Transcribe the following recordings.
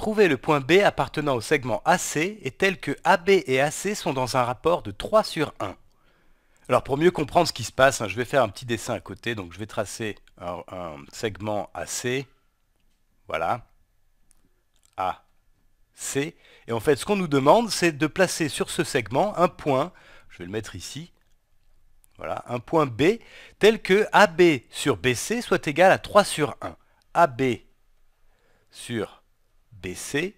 Trouver le point B appartenant au segment AC est tel que AB et AC sont dans un rapport de 3 sur 1. Alors pour mieux comprendre ce qui se passe, hein, je vais faire un petit dessin à côté, donc je vais tracer un, segment AC, voilà, AC, et en fait ce qu'on nous demande c'est de placer sur ce segment un point, je vais le mettre ici, voilà, un point B tel que AB sur BC soit égal à 3 sur 1, AB sur BC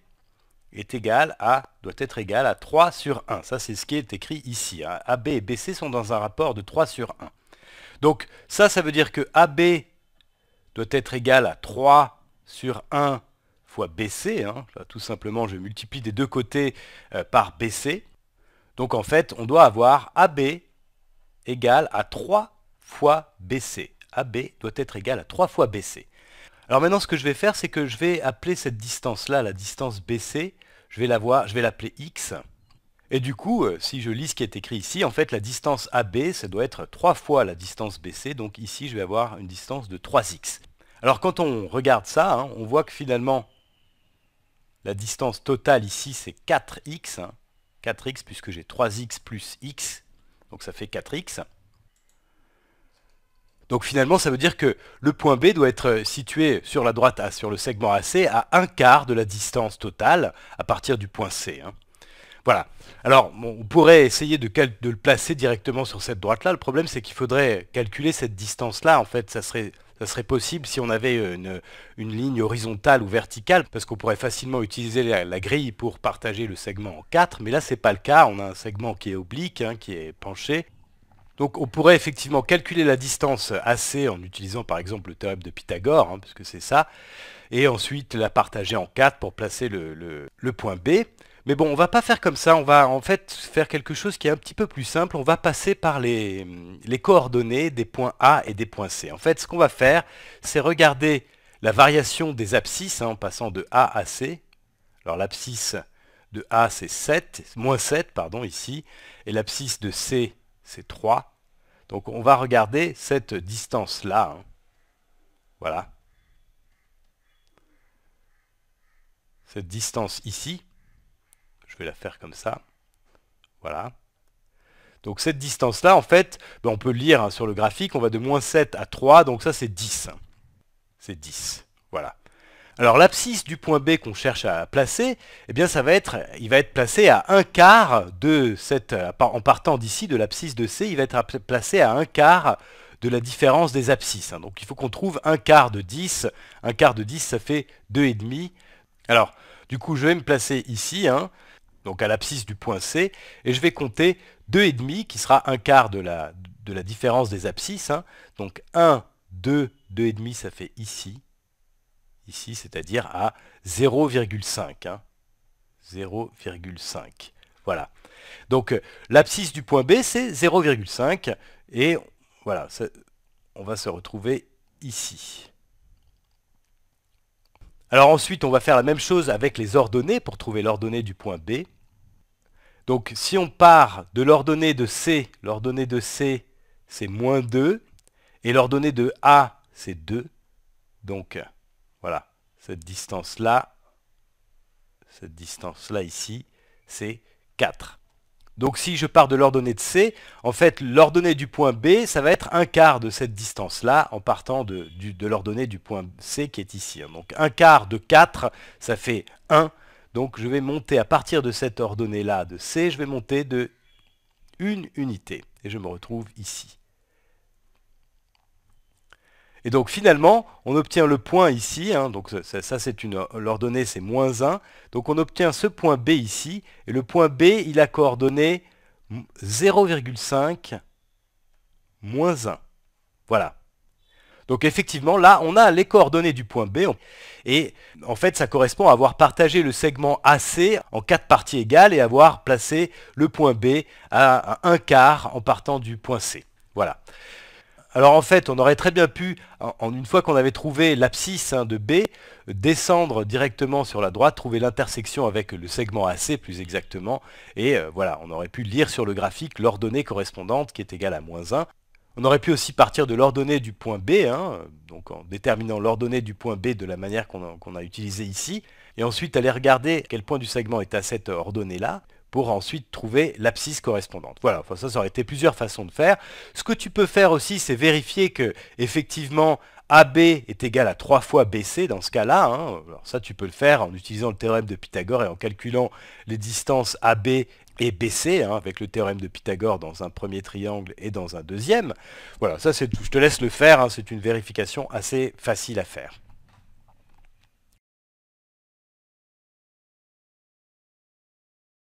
est égal à, doit être égal à 3 sur 1. Ça, c'est ce qui est écrit ici. Hein. AB et BC sont dans un rapport de 3 sur 1. Donc ça, ça veut dire que AB doit être égal à 3 sur 1 fois BC. Hein. tout simplement, je multiplie des deux côtés euh, par BC. Donc en fait, on doit avoir AB égal à 3 fois BC. AB doit être égal à 3 fois BC. Alors maintenant, ce que je vais faire, c'est que je vais appeler cette distance-là, la distance BC, je vais l'appeler X. Et du coup, euh, si je lis ce qui est écrit ici, en fait, la distance AB, ça doit être 3 fois la distance BC, donc ici, je vais avoir une distance de 3X. Alors quand on regarde ça, hein, on voit que finalement, la distance totale ici, c'est 4X, 4X puisque j'ai 3X plus X, donc ça fait 4X. Donc finalement, ça veut dire que le point B doit être euh, situé sur la droite, A, sur le segment AC, à un quart de la distance totale à partir du point C. Hein. Voilà. Alors, on pourrait essayer de, le placer directement sur cette droite-là. Le problème, c'est qu'il faudrait calculer cette distance-là. En fait, ça serait, possible si on avait euh, une, ligne horizontale ou verticale, parce qu'on pourrait facilement utiliser la, grille pour partager le segment en quatre. Mais là, c'est pas le cas. On a un segment qui est oblique, hein, qui est penché. Donc on pourrait effectivement calculer la distance AC en utilisant par exemple le théorème de Pythagore, hein, puisque c'est ça, et ensuite la partager en 4 pour placer le, point B. Mais bon, on va pas faire comme ça, on va en fait faire quelque chose qui est un petit peu plus simple, on va passer par les, coordonnées des points A et des points C. En fait, ce qu'on va faire, c'est regarder la variation des abscisses hein, en passant de A à C. Alors l'abscisse de A c'est 7, moins 7 pardon ici, et l'abscisse de C c'est 3. Donc on va regarder cette distance-là. Hein. Voilà. Cette distance ici, je vais la faire comme ça. Voilà. Donc cette distance-là, en fait, ben, on peut lire hein, sur le graphique, on va de moins 7 à 3, donc ça c'est 10. C'est 10, voilà. Alors l'abscisse du point B qu'on cherche à placer, eh bien ça va être, il va être placé à un quart de cette, en partant d'ici de l'abscisse de C, il va être placé à un quart de la différence des abscisses. Hein. Donc il faut qu'on trouve un quart de 10. Un quart de 10, ça fait 2,5. Alors, du coup, je vais me placer ici, hein, donc à l'abscisse du point C, et je vais compter 2,5, qui sera un quart de la, de la différence des abscisses. Hein. Donc 1, 2, 2,5, ça fait ici ici, c'est-à-dire à, 0,5. 0,5. Hein. Voilà. Donc euh, l'abscisse du point B, c'est 0,5. Et voilà, on va se retrouver ici. Alors ensuite, on va faire la même chose avec les ordonnées pour trouver l'ordonnée du point B. Donc si on part de l'ordonnée de C, l'ordonnée de C, c'est moins 2. Et l'ordonnée de A, c'est 2. Donc voilà, cette distance-là, cette distance-là ici, c'est 4. Donc si je pars de l'ordonnée de C, en fait l'ordonnée du point B, ça va être un quart de cette distance-là en partant de, de l'ordonnée du point C qui est ici. Hein. Donc un quart de 4, ça fait 1. Donc je vais monter à partir de cette ordonnée-là de C, je vais monter de une unité. Et je me retrouve ici. Et donc finalement, on obtient le point ici, hein, donc ça, c'est une l'ordonnée c'est moins 1, donc on obtient ce point B ici, et le point B il a coordonné 0,5 moins 1. Voilà. Donc effectivement, là, on a les coordonnées du point B. Et en fait, ça correspond à avoir partagé le segment AC en quatre parties égales et avoir placé le point B à un quart en partant du point C. Voilà. Alors en fait, on aurait très bien pu, en une fois qu'on avait trouvé l'abscisse hein, de B, descendre directement sur la droite, trouver l'intersection avec le segment AC plus exactement, et euh, voilà, on aurait pu lire sur le graphique l'ordonnée correspondante qui est égale à moins 1. On aurait pu aussi partir de l'ordonnée du point B, hein, donc en déterminant l'ordonnée du point B de la manière qu'on a, a utilisée ici, et ensuite aller regarder quel point du segment est à cette ordonnée-là pour ensuite trouver l'abscisse correspondante. Voilà, ça, ça aurait été plusieurs façons de faire. Ce que tu peux faire aussi, c'est vérifier que, effectivement, AB est égal à 3 fois BC dans ce cas-là. Hein. Alors ça, tu peux le faire en utilisant le théorème de Pythagore et en calculant les distances AB et BC, hein, avec le théorème de Pythagore dans un premier triangle et dans un deuxième. Voilà, ça c'est Je te laisse le faire, hein. c'est une vérification assez facile à faire.